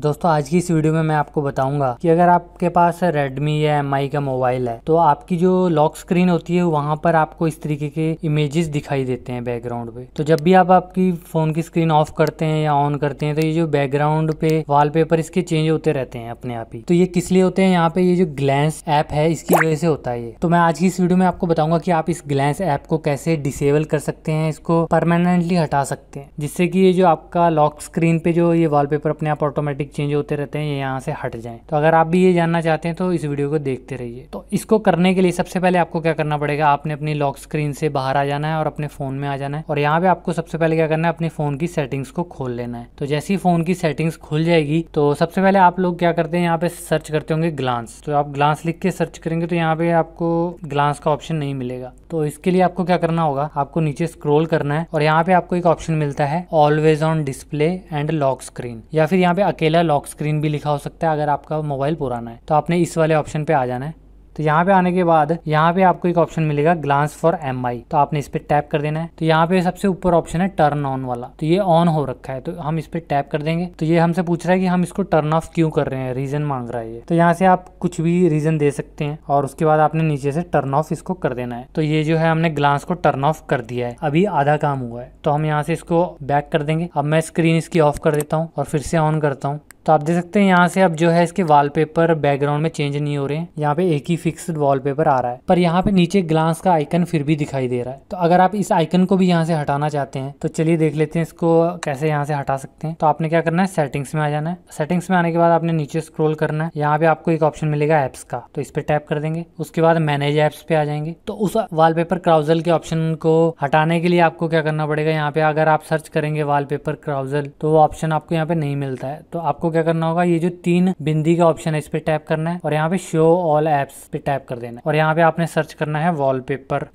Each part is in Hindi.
दोस्तों आज की इस वीडियो में मैं आपको बताऊंगा कि अगर आपके पास Redmi या एम का मोबाइल है तो आपकी जो लॉक स्क्रीन होती है वहां पर आपको इस तरीके के इमेजेस दिखाई देते हैं बैकग्राउंड पे तो जब भी आप आपकी फ़ोन की स्क्रीन ऑफ करते हैं या ऑन करते हैं तो ये जो बैकग्राउंड पे वॉलपेपर इसके चेंज होते रहते हैं अपने आप ही तो ये किस लिए होते हैं यहाँ पे ये जो ग्लैंस ऐप है इसकी वजह से होता है ये तो मैं आज की इस वीडियो में आपको बताऊंगा की आप इस ग्लैंस ऐप को कैसे डिसेबल कर सकते हैं इसको परमानेंटली हटा सकते हैं जिससे की ये जो आपका लॉक स्क्रीन पे जो ये वॉलपेपर अपने आप ऑटोमेटिक टॉपिक चेंज होते रहते हैं ये यहाँ से हट जाए तो अगर आप भी ये जानना चाहते हैं तो इस वीडियो को देखते रहिए तो इसको करने के लिए सबसे पहले आपको क्या करना पड़ेगा आपने अपनी लॉक स्क्रीन से बाहर आ जाना है और अपने फोन में आ जाना है और यहाँ पे आपको सबसे पहले क्या करना है अपने फोन की सेटिंग्स को खोल लेना है तो जैसी फोन की सेटिंग्स खुल जाएगी तो सबसे पहले आप लोग क्या करते हैं यहाँ पे सर्च करते होंगे ग्लांस तो आप ग्लांस लिख के सर्च करेंगे तो यहाँ पे आपको ग्लांस का ऑप्शन नहीं मिलेगा तो इसके लिए आपको क्या करना होगा आपको नीचे स्क्रोल करना है और यहाँ पे आपको एक ऑप्शन मिलता है always on display and lock screen या फिर यहाँ पे अकेले अकेला लॉक स्क्रीन भी लिखा हो सकता है अगर आपका मोबाइल पुराना है तो आपने इस वाले ऑप्शन पे आ जाना है तो यहाँ पे आने के बाद यहाँ पे आपको एक ऑप्शन मिलेगा ग्लांस फॉर एम तो आपने इस पर टैप कर देना है तो यहाँ पे सबसे ऊपर ऑप्शन है टर्न ऑन वाला तो ये ऑन हो रखा है तो हम इस पर टैप कर देंगे तो ये हमसे पूछ रहा है कि हम इसको टर्न ऑफ क्यों कर रहे हैं रीजन मांग रहा है ये तो यहाँ से आप कुछ भी रीजन दे सकते हैं और उसके बाद आपने नीचे से टर्न ऑफ इसको कर देना है तो ये जो है हमने ग्लांस को टर्न ऑफ कर दिया है अभी आधा काम हुआ है तो हम यहाँ से इसको बैक कर देंगे अब मैं स्क्रीन इसकी ऑफ कर देता हूँ और फिर से ऑन करता हूँ तो आप देख सकते हैं यहाँ से अब जो है इसके वॉलपेपर बैकग्राउंड में चेंज नहीं हो रहे हैं यहाँ पे एक ही फिक्स्ड वॉलपेपर आ रहा है पर यहाँ पे नीचे ग्लास का आइकन फिर भी दिखाई दे रहा है तो अगर आप इस आइकन को भी यहाँ से हटाना चाहते हैं तो चलिए देख लेते हैं इसको कैसे यहाँ से हटा सकते हैं तो आपने क्या करना है सेटिंग्स में आ जाना है सेटिंग्स में आने के बाद आपने नीचे स्क्रोल करना है यहाँ पे आपको एक ऑप्शन मिलेगा एप्स का तो इस पर टैप कर देंगे उसके बाद मैनेज एप्स पे आ जाएंगे तो उस वाल क्राउजल के ऑप्शन को हटाने के लिए आपको क्या करना पड़ेगा यहाँ पे अगर आप सर्च करेंगे वाल क्राउजल तो वो ऑप्शन आपको यहाँ पे नहीं मिलता है तो आपको क्या करना होगा ये जो तीन बिंदी का ऑप्शन है इस पर टैप करना है और यहाँ पे शो ऑल एप्स पे टैप कर देना है और यहाँ पे आपने सर्च करना है वॉलपेपर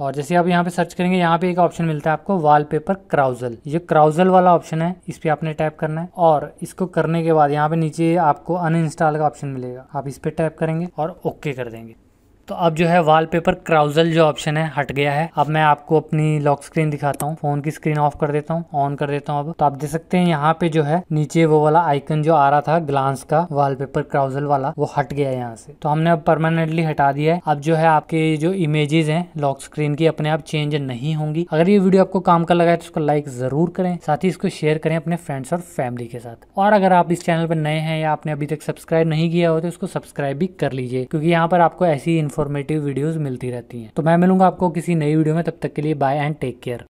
और जैसे आप यहाँ पे सर्च करेंगे यहाँ पे एक ऑप्शन मिलता है आपको वॉलपेपर क्राउजल ये क्राउजल वाला ऑप्शन है इस पर आपने टैप करना है और इसको करने के बाद यहाँ पे नीचे आपको अनइंस्टॉल का ऑप्शन मिलेगा आप इस पर टैप करेंगे और ओके कर देंगे तो अब जो है वॉलपेपर क्राउजल जो ऑप्शन है हट गया है अब मैं आपको अपनी लॉक स्क्रीन दिखाता हूँ फोन की स्क्रीन ऑफ कर देता हूँ ऑन कर देता हूँ अब तो आप देख सकते हैं यहाँ पे जो है नीचे वो वाला आइकन जो आ रहा था ग्लांस का वॉलपेपर क्राउजल वाला वो हट गया है यहाँ से तो हमने अब परमानेंटली हटा दिया है अब जो है आपके जो इमेजेस हैं लॉक स्क्रीन की अपने आप चेंज नहीं होंगी अगर ये वीडियो आपको काम का लगा है तो उसको लाइक जरूर करें साथ ही इसको शेयर करें अपने फ्रेंड्स और फैमिली के साथ और अगर आप इस चैनल पर नए हैं या आपने अभी तक सब्सक्राइब नहीं किया हो तो उसको सब्सक्राइब भी कर लीजिए क्योंकि यहाँ पर आपको ऐसी इन्फॉर्म इन्फॉर्मेटिव वीडियोज़ मिलती रहती हैं तो मैं मिलूंगा आपको किसी नई वीडियो में तब तक के लिए बाय एंड टेक केयर